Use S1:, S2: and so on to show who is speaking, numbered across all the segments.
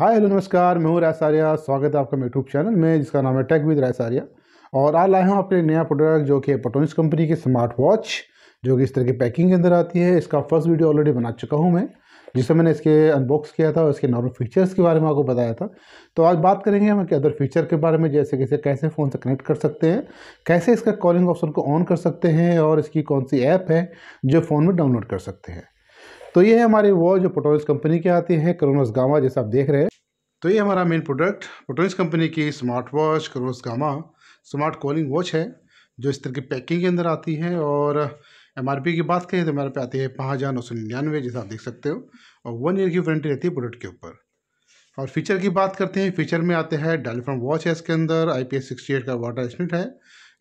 S1: hi hello नमस्कार मैं हूँ रायसारिया स्वागत है आपका यूट्यूब चैनल में जिसका नाम है टेक विद रायसारिया और आज लाए हूँ आपके लिए नया प्रोडक्ट जो कि पटोनिस कंपनी की स्मार्ट वॉच जो कि इस तरह की पैकिंग के अंदर आती है इसका फर्स्ट वीडियो ऑलरेडी बना चुका हूँ मैं जिसमें मैंने इसके अनबॉक्स किया था और इसके नॉर्मल फीचर्स के बारे में आपको बताया था तो आज बात करेंगे हम कि अदर फीचर के बारे में जैसे कैसे कैसे फ़ोन से कनेक्ट कर सकते हैं कैसे इसका कॉलिंग ऑप्शन को ऑन कर सकते हैं और इसकी कौन सी ऐप है जो फ़ोन में डाउनलोड कर सकते हैं तो ये है हमारी वॉच जो पोटोनिक्स कंपनी की आती है करोनस गावा जैसे आप देख रहे हैं तो ये हमारा मेन प्रोडक्ट प्रोटोइंस कंपनी की smart watch cross gamma smart calling watch है जो इस तरह की पैकिंग के अंदर आती है और एम की बात करें तो एम पे आती है पाँच हज़ार नौ सौ निन्यानवे जैसे आप देख सकते हो और वन ईयर की वारंटी रहती है प्रोडक्ट के ऊपर और फीचर की बात करते हैं फीचर में आते हैं डेलीफोन वॉच है इसके अंदर I P S sixty eight का वाटर स्प्रिट है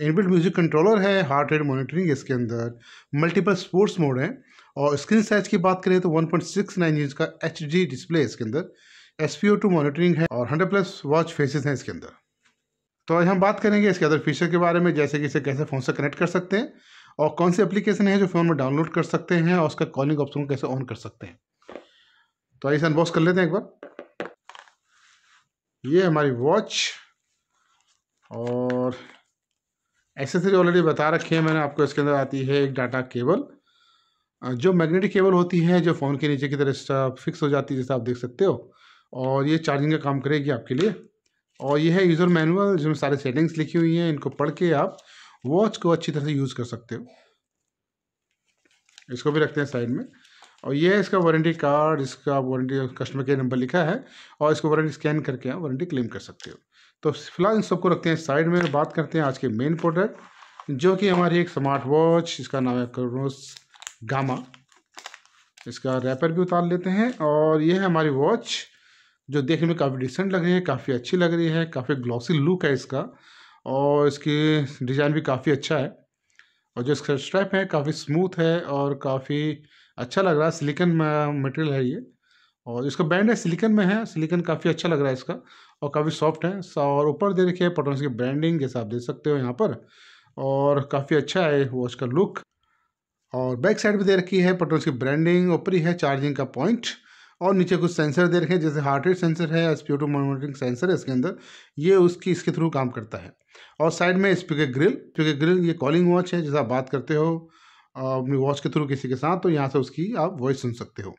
S1: इनबिल्ट म्यूजिक कंट्रोलर है हार्ट रेट मॉनिटरिंग इसके अंदर मल्टीपल स्पोर्ट्स मोड है और स्क्रीन साइज की बात करें तो 1.69 इंच का एच डिस्प्ले है इसके अंदर S P O two monitoring है और हंड्रेड प्लस वॉच फेसेस हैं इसके अंदर तो आज हम बात करेंगे इसके अदर फीचर के बारे में जैसे कि इसे कैसे फ़ोन से कनेक्ट कर सकते हैं और कौन सी एप्लीकेशन है जो फ़ोन में डाउनलोड कर सकते हैं और उसका कॉलिंग ऑप्शन कैसे ऑन कर सकते हैं तो आइए अनबॉक्स कर लेते हैं एक बार ये हमारी वॉच और एक्सेसरी ऑलरेडी बता रखी है मैंने आपको इसके अंदर आती है एक डाटा केबल जो मैग्नेटिक केबल होती है जो फ़ोन के नीचे की तरह फिक्स हो जाती है जैसे आप देख सकते हो और ये चार्जिंग का काम करेगी आपके लिए और ये है यूज़र मैनुअल जिसमें सारे सेटिंग्स लिखी हुई हैं इनको पढ़ के आप वॉच को अच्छी तरह से यूज़ कर सकते हो इसको भी रखते हैं साइड में और ये है इसका वारंटी कार्ड इसका वारंटी कस्टमर केयर नंबर लिखा है और इसको वारंटी स्कैन करके आप वारंटी क्लेम कर सकते हो तो फिलहाल इन सबको रखते हैं साइड में बात करते हैं आज के मेन प्रोडक्ट जो कि हमारी एक स्मार्ट वॉच इसका नाम है क्रोनोस गामा इसका रैपर भी उतार लेते हैं और ये है हमारी वॉच जो देखने में काफ़ी डिसेंट लग रही है काफ़ी अच्छी लग रही है काफ़ी ग्लॉसी लुक है इसका और इसकी डिज़ाइन भी काफ़ी अच्छा है और जो इसका स्ट्रैप है काफ़ी स्मूथ है और काफ़ी अच्छा लग रहा है सिलिकन मटेरियल है ये और इसका ब्रांड है सिलिकन में है सिलिकन काफ़ी अच्छा लग रहा है इसका और काफ़ी सॉफ्ट है और ऊपर दे रखी है पटोन्स की ब्रांडिंग जैसा आप देख सकते हो यहाँ पर और काफ़ी अच्छा है वो इसका लुक और बैक साइड भी दे रखी है पटोन्स की ब्रांडिंग ऊपरी है चार्जिंग का पॉइंट और नीचे कुछ सेंसर दे रखे हैं जैसे हार्ट रेट सेंसर है एस मॉनिटरिंग सेंसर है इसके अंदर ये उसकी इसके थ्रू काम करता है और साइड में स्पीकर ग्रिल स्पीकर ग्रिल ये कॉलिंग वॉच है जैसे आप बात करते हो अपनी वॉच के थ्रू किसी के साथ तो यहाँ से उसकी आप वॉइस सुन सकते हो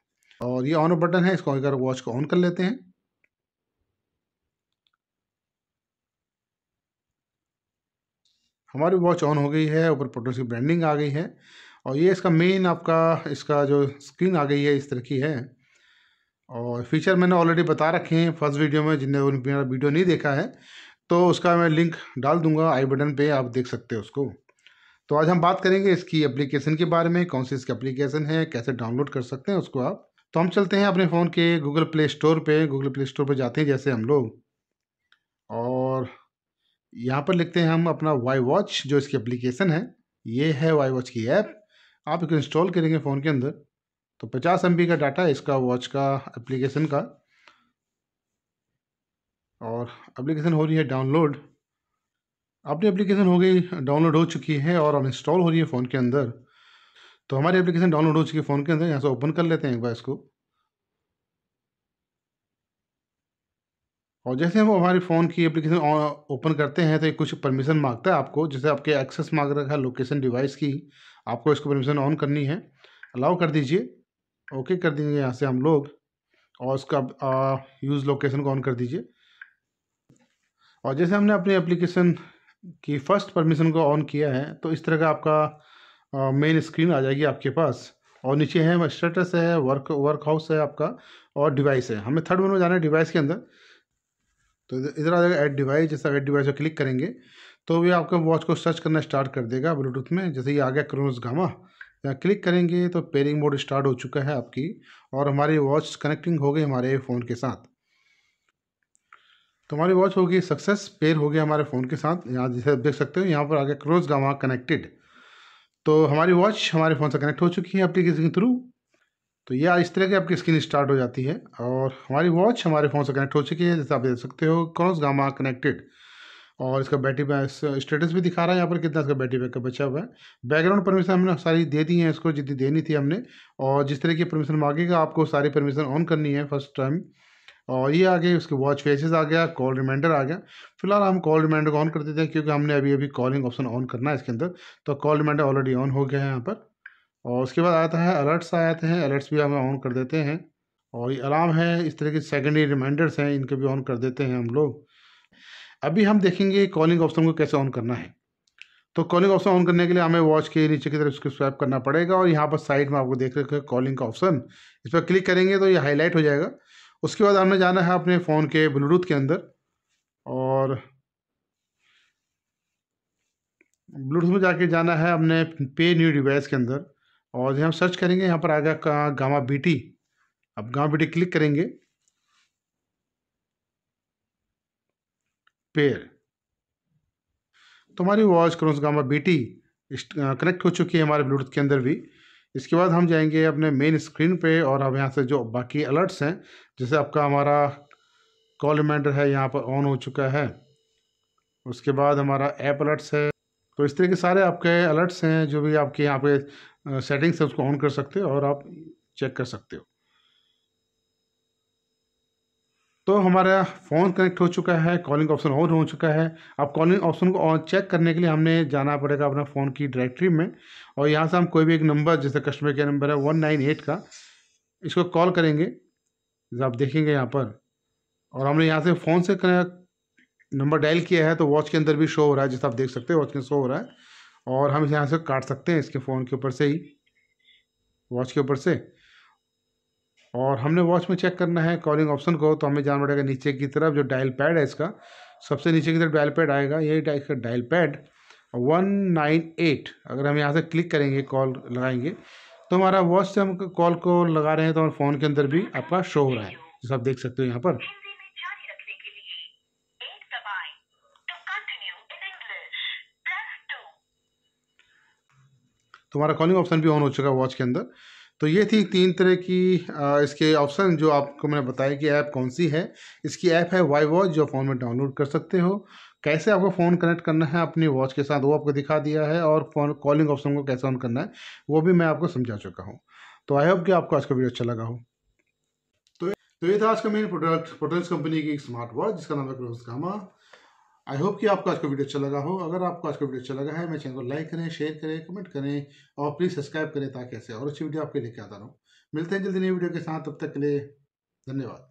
S1: और ये ऑन बटन है इसको अगर वॉच को ऑन कर लेते हैं हमारी वॉच ऑन हो गई है ऊपर प्रोटोस की ब्रांडिंग आ गई है और ये इसका मेन आपका इसका जो स्क्रीन आ गई है इस तरह की है और फीचर मैंने ऑलरेडी बता रखे हैं फर्स्ट वीडियो में जिनने मेरा वीडियो नहीं देखा है तो उसका मैं लिंक डाल दूंगा आई बटन पे आप देख सकते हैं उसको तो आज हम बात करेंगे इसकी एप्लीकेशन के बारे में कौन सी इसकी एप्लीकेशन है कैसे डाउनलोड कर सकते हैं उसको आप तो हम चलते हैं अपने फ़ोन के गूगल प्ले स्टोर पर गूगल प्ले स्टोर पर जाते हैं जैसे हम लोग और यहाँ पर लिखते हैं हम अपना वाई वॉच जो इसकी एप्लीकेशन है ये है वाई वॉच की ऐप आप इसको इंस्टॉल करेंगे फ़ोन के अंदर तो पचास एम का डाटा इसका वॉच का एप्लीकेशन का और एप्लीकेशन हो रही है डाउनलोड अपनी एप्लीकेशन हो गई डाउनलोड हो चुकी है और अब इंस्टॉल हो रही है फ़ोन के अंदर तो हमारी एप्लीकेशन डाउनलोड हो चुकी है फ़ोन के अंदर यहाँ से ओपन कर लेते हैं एक बार इसको और जैसे हम हमारे फ़ोन की एप्लीकेशन ओपन करते हैं तो ये कुछ परमिशन मांगता है आपको जैसे आपके एक्सेस मांग रखा है लोकेशन डिवाइस की आपको इसको परमिशन ऑन करनी है अलाउ कर दीजिए ओके कर देंगे यहाँ से हम लोग और उसका यूज़ लोकेशन को ऑन कर दीजिए और जैसे हमने अपनी एप्लीकेशन की फ़र्स्ट परमिशन को ऑन किया है तो इस तरह का आपका मेन स्क्रीन आ जाएगी आपके पास और नीचे है स्टेटस है वर्क वर्क हाउस है आपका और डिवाइस है हमें थर्ड वन में जाना है डिवाइस के अंदर तो इधर आ जाएगा एड डिवाइस जैसे एड डिवाइस को क्लिक करेंगे तो भी आपका वॉच को सर्च करना स्टार्ट कर देगा ब्लूटूथ में जैसे ये आ गया क्रोनोस गामा यहाँ क्लिक करेंगे तो पेयरिंग मोड स्टार्ट हो चुका है आपकी और हमारी वॉच कनेक्टिंग हो गई हमारे फ़ोन के साथ तो हमारी वॉच होगी सक्सेस पेयर हो गया हमारे फ़ोन के साथ यहाँ जैसे आप देख सकते हो यहाँ पर आगे क्रोज का वहाँ कनेक्टेड तो हमारी वॉच हमारे फ़ोन से कनेक्ट हो चुकी है एप्लीकेशन के थ्रू तो यह इस तरह की आपकी स्क्रीन स्टार्ट हो जाती है और हमारी वॉच हमारे फ़ोन से कनेक्ट हो चुकी है जैसे आप देख सकते हो क्रॉस गामा कनेक्टेड और इसका बैटरी बैक स्टेटस भी दिखा रहा है यहाँ पर कितना इसका बैटरी बैकअप बचा हुआ है बैकग्राउंड परमिशन हमने सारी दे दी है इसको जितनी देनी थी हमने और जिस तरह की परमिशन मांगेगा आपको सारी परमिशन ऑन करनी है फर्स्ट टाइम और ये आ गए उसके वॉच फेसेस आ गया कॉल रिमाइंडर आ गया फिलहाल हम कॉल रिमाइंडर को ऑन कर देते हैं क्योंकि हमने अभी अभी कॉलिंग ऑप्शन ऑन करना है इसके अंदर तो कॉल रिमाइंडर ऑलरेडी ऑन हो गया है यहाँ पर और उसके बाद आता है अलर्ट्स आते हैं अलर्ट्स भी हम ऑन कर देते हैं और ये अलार्म है इस तरह के सेकेंडरी रिमाइंडर्स हैं इनको भी ऑन कर देते हैं हम लोग अभी हम देखेंगे कॉलिंग ऑप्शन को कैसे ऑन करना है तो कॉलिंग ऑप्शन ऑन करने के लिए हमें वॉच के नीचे की तरफ इसको स्वैप करना पड़ेगा और यहाँ पर साइड में आपको देख रहे कॉलिंग का ऑप्शन इस पर क्लिक करेंगे तो ये हाईलाइट हो जाएगा उसके बाद हमें जाना है अपने फ़ोन के ब्लूटूथ के अंदर और ब्लूटूथ में जाके जाना है अपने पे न्यू डिवाइस के अंदर और जो हम सर्च करेंगे यहाँ पर आएगा गामा बी अब गामा बी क्लिक करेंगे पेयर हमारी watch cross gamma BT connect हो चुकी है हमारे ब्लूटूथ के अंदर भी इसके बाद हम जाएंगे अपने मेन स्क्रीन पे और अब यहाँ से जो बाकी अलर्ट्स हैं जैसे आपका हमारा कॉल रिमाइंडर है यहाँ पर ऑन हो चुका है उसके बाद हमारा ऐप अलर्ट्स है तो इस तरह के सारे आपके अलर्ट्स हैं जो भी आपके यहाँ पे सेटिंग्स है उसको ऑन कर सकते हो और आप चेक कर सकते हो तो हमारा फ़ोन कनेक्ट हो चुका है कॉलिंग ऑप्शन ऑन हो चुका है अब कॉलिंग ऑप्शन को ऑन चेक करने के लिए हमने जाना पड़ेगा अपना फ़ोन की डायरेक्टरी में और यहाँ से हम कोई भी एक नंबर जैसे कस्टमर केयर नंबर है वन नाइन एट का इसको कॉल करेंगे जैसे आप देखेंगे यहाँ पर और हमने यहाँ से फ़ोन से नंबर डायल किया है तो वॉच के अंदर भी शो हो रहा है जैसे आप देख सकते हैं वॉच के शो हो रहा है और हम यहाँ से काट सकते हैं इसके फ़ोन के ऊपर से ही वॉच के ऊपर से और हमने वॉच में चेक करना है कॉलिंग ऑप्शन को तो हमें जाना पड़ेगा नीचे की तरफ जो डायल पैड है इसका सबसे नीचे की तरफ डायल पैड आएगा यही का dial pad one nine eight अगर हम यहाँ से क्लिक करेंगे कॉल लगाएंगे तो हमारा वॉच से हम कॉल को लगा रहे हैं तो हमारे फ़ोन के अंदर भी आपका शो हो रहा है जैसे आप देख सकते हो यहाँ पर तुम्हारा कॉलिंग ऑप्शन भी ऑन हो चुका है वॉच के अंदर तो ये थी तीन तरह की इसके ऑप्शन जो आपको मैंने बताया कि ऐप कौन सी है इसकी ऐप है वाई वॉच जो फ़ोन में डाउनलोड कर सकते हो कैसे आपको फ़ोन कनेक्ट करना है अपनी वॉच के साथ वो आपको दिखा दिया है और फोन कॉलिंग ऑप्शन को कैसे ऑन करना है वो भी मैं आपको समझा चुका हूँ तो आई होप कि आपको आज का वीडियो अच्छा लगा हो तो, तो ये था आज का मेन प्रोडक्ट प्रोटेंस कंपनी की एक स्मार्ट वॉच जिसका नाम है क्रोज कामा आई होप कि आपको आज का वीडियो अच्छा लगा हो अगर आपको आज का वीडियो अच्छा लगा है मेरे चैनल को लाइक करें शेयर करें कमेंट करें और प्लीज़ सब्सक्राइब करें ताकि ऐसे और अच्छी वीडियो आपके लेके आता रहूँ मिलते हैं जल्दी नई वीडियो के साथ तब तक के लिए धन्यवाद